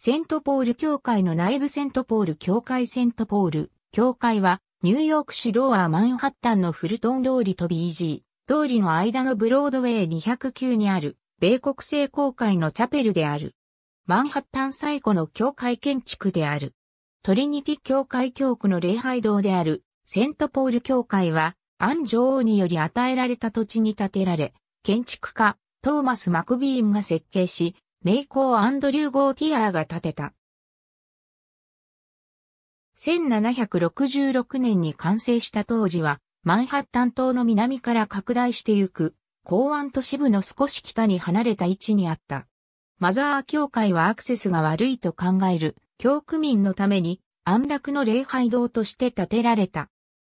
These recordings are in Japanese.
セントポール教会の内部セントポール教会セントポール教会はニューヨーク市ローアーマンハッタンのフルトン通りと BG 通りの間のブロードウェイ209にある米国製公会のチャペルである。マンハッタン最古の教会建築である。トリニティ教会教区の礼拝堂であるセントポール教会はアン女王により与えられた土地に建てられ、建築家トーマス・マクビーンが設計し、名工アンドリュー・ゴーティアーが建てた。1766年に完成した当時は、マンハッタン島の南から拡大してゆく、港湾都市部の少し北に離れた位置にあった。マザー教会はアクセスが悪いと考える、教区民のために、安楽の礼拝堂として建てられた。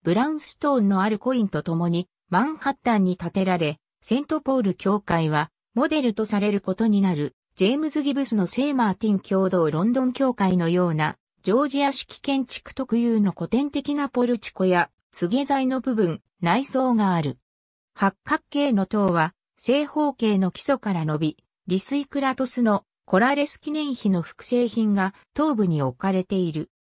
ブラウンストーンのあるコインと共に、マンハッタンに建てられ、セントポール教会は、モデルとされることになる、ジェームズ・ギブスの聖マーティン共同ロンドン協会のような、ジョージア式建築特有の古典的なポルチコや、告げ材の部分、内装がある。八角形の塔は、正方形の基礎から伸び、リスイクラトスのコラレス記念碑の複製品が頭部に置かれている。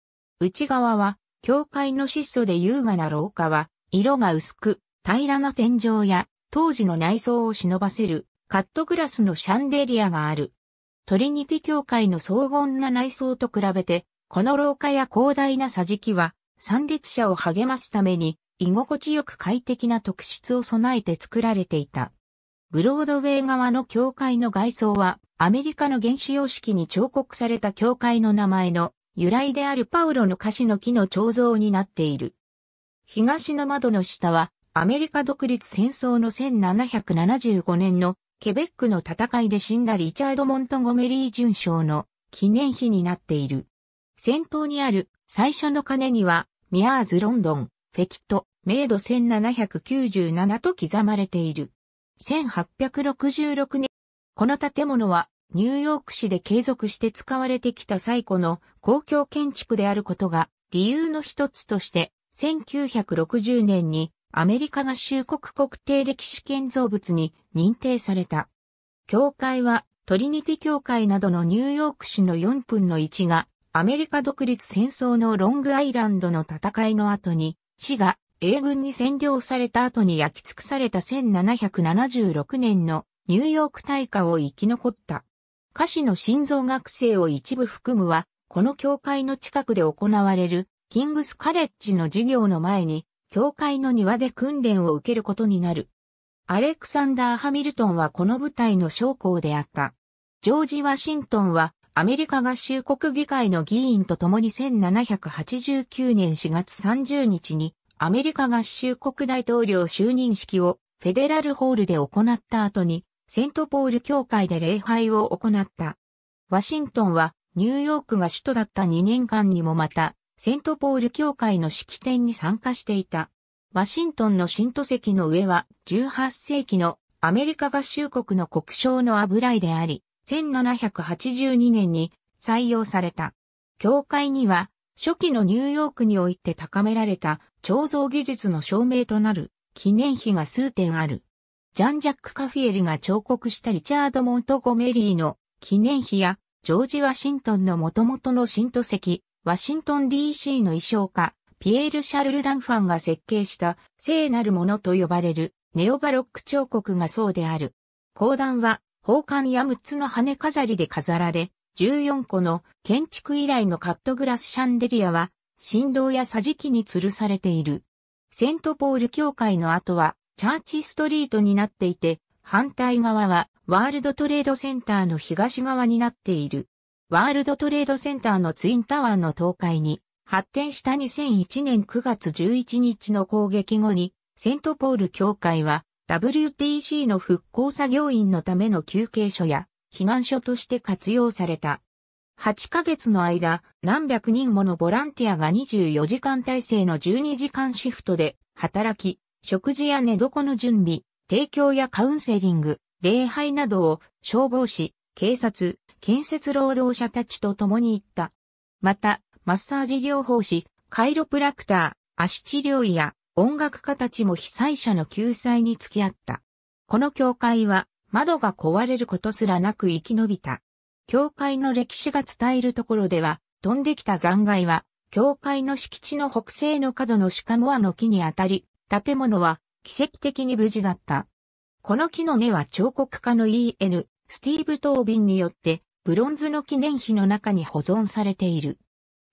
内側は、教会の質素で優雅な廊下は、色が薄く、平らな天井や、当時の内装を忍ばせる、カットグラスのシャンデリアがある。トリニティ教会の荘厳な内装と比べて、この廊下や広大な桟敷は、参列者を励ますために、居心地よく快適な特質を備えて作られていた。ブロードウェイ側の教会の外装は、アメリカの原始様式に彫刻された教会の名前の由来であるパウロの菓子の木の彫像になっている。東の窓の下は、アメリカ独立戦争の1775年のケベックの戦いで死んだリチャード・モントゴメリー准将の記念碑になっている。先頭にある最初の鐘には、ミアーズ・ロンドン、フェキット、メイド1797と刻まれている。1866年、この建物はニューヨーク市で継続して使われてきた最古の公共建築であることが理由の一つとして1960年にアメリカ合衆国国定歴史建造物に認定された。教会はトリニティ教会などのニューヨーク市の4分の1がアメリカ独立戦争のロングアイランドの戦いの後に市が英軍に占領された後に焼き尽くされた1776年のニューヨーク大火を生き残った。歌詞の心臓学生を一部含むは、この教会の近くで行われるキングスカレッジの授業の前に教会の庭で訓練を受けることになる。アレクサンダー・ハミルトンはこの部隊の将校であった。ジョージ・ワシントンはアメリカ合衆国議会の議員と共に1789年4月30日にアメリカ合衆国大統領就任式をフェデラルホールで行った後にセントポール教会で礼拝を行った。ワシントンはニューヨークが首都だった2年間にもまたセントポール教会の式典に参加していた。ワシントンの新都石の上は18世紀のアメリカ合衆国の国章の油絵であり、1782年に採用された。教会には初期のニューヨークにおいて高められた彫像技術の証明となる記念碑が数点ある。ジャン・ジャック・カフィエルが彫刻したリチャード・モントゴメリーの記念碑やジョージ・ワシントンの元々の新都石、ワシントン DC の衣装家、ピエール・シャルル・ランファンが設計した聖なるものと呼ばれるネオバロック彫刻がそうである。講談は、宝冠や6つの羽飾りで飾られ、14個の建築以来のカットグラスシャンデリアは、振動や桟敷に吊るされている。セントポール教会の後は、チャーチストリートになっていて、反対側は、ワールドトレードセンターの東側になっている。ワールドトレードセンターのツインタワーの倒壊に発展した2001年9月11日の攻撃後に、セントポール協会は WTC の復興作業員のための休憩所や避難所として活用された。8ヶ月の間、何百人ものボランティアが24時間体制の12時間シフトで働き、食事や寝床の準備、提供やカウンセリング、礼拝などを消防士、警察、建設労働者たちと共に行った。また、マッサージ療法士、カイロプラクター、足治療医や音楽家たちも被災者の救済に付き合った。この教会は窓が壊れることすらなく生き延びた。教会の歴史が伝えるところでは、飛んできた残骸は、教会の敷地の北西の角のシカモアの木にあたり、建物は奇跡的に無事だった。この木の根は彫刻家の E.N. スティーブ・トービンによってブロンズの記念碑の中に保存されている。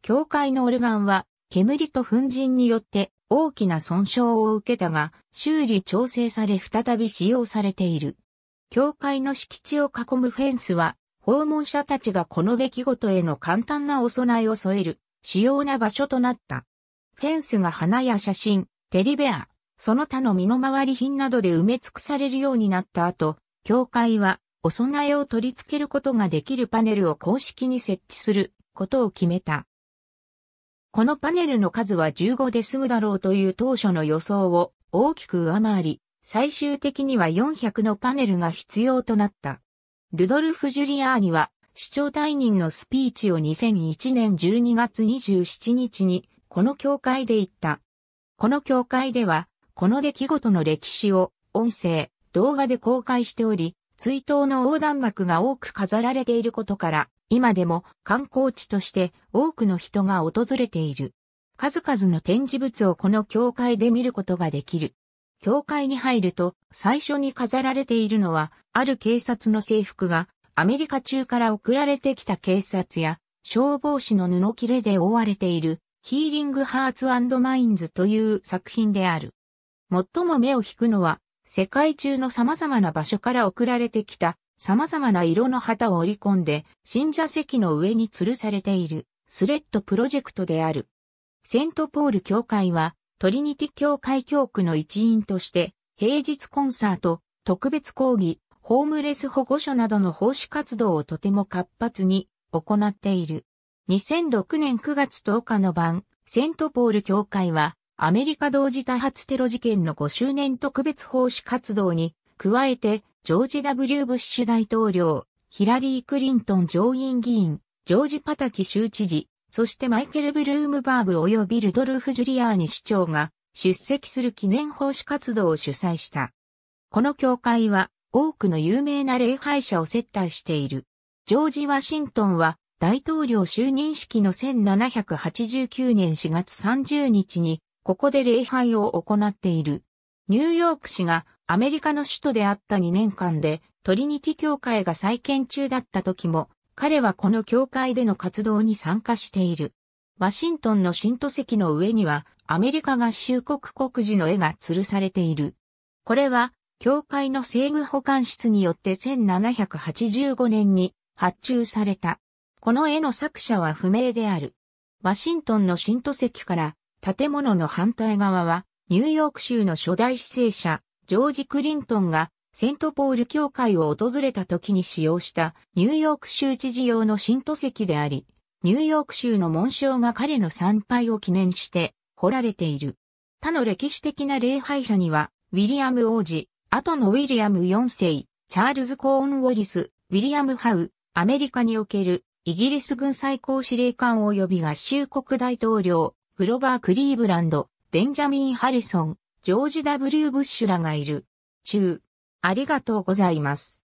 教会のオルガンは、煙と粉塵によって大きな損傷を受けたが、修理調整され再び使用されている。教会の敷地を囲むフェンスは、訪問者たちがこの出来事への簡単なお供えを添える、主要な場所となった。フェンスが花や写真、テデベア、その他の身の回り品などで埋め尽くされるようになった後、教会はお供えを取り付けることができるパネルを公式に設置することを決めた。このパネルの数は15で済むだろうという当初の予想を大きく上回り、最終的には400のパネルが必要となった。ルドルフ・ジュリアーニは市長退任のスピーチを2001年12月27日にこの教会で言った。この教会では、この出来事の歴史を音声、動画で公開しており、追悼の横断幕が多く飾られていることから、今でも観光地として多くの人が訪れている。数々の展示物をこの教会で見ることができる。教会に入ると最初に飾られているのは、ある警察の制服がアメリカ中から送られてきた警察や消防士の布切れで覆われているヒーリングハーツマインズという作品である。最も目を引くのは世界中の様々な場所から送られてきた様々な色の旗を織り込んで信者席の上に吊るされているスレッドプロジェクトである。セントポール教会はトリニティ教会教区の一員として平日コンサート、特別講義、ホームレス保護所などの奉仕活動をとても活発に行っている。2006年9月10日の晩、セントポール教会はアメリカ同時多発テロ事件の5周年特別奉仕活動に、加えて、ジョージ・ W・ ブッシュ大統領、ヒラリー・クリントン上院議員、ジョージ・パタキ州知事、そしてマイケル・ブルームバーグ及びルドルフ・ジュリアーニ市長が出席する記念奉仕活動を主催した。この教会は多くの有名な礼拝者を接待している。ジョージ・ワシントンは大統領就任式の1789年4月30日にここで礼拝を行っている。ニューヨーク市がアメリカの首都であった2年間でトリニティ教会が再建中だった時も彼はこの教会での活動に参加している。ワシントンの新都席の上にはアメリカ合衆国国時の絵が吊るされている。これは教会の西具保管室によって1785年に発注された。この絵の作者は不明である。ワシントンの新都席から建物の反対側は、ニューヨーク州の初代市政者、ジョージ・クリントンが、セントポール教会を訪れた時に使用したニューヨーク州知事用の新都席であり、ニューヨーク州の紋章が彼の参拝を記念して彫られている。他の歴史的な礼拝者には、ウィリアム王子、後のウィリアム4世、チャールズ・コーン・ウォリス、ウィリアム・ハウ、アメリカにおけるイギリス軍最高司令官及び合衆国大統領、グロバー・クリーブランド、ベンジャミン・ハリソン、ジョージ・ W・ ブッシュらがいる。中、ありがとうございます。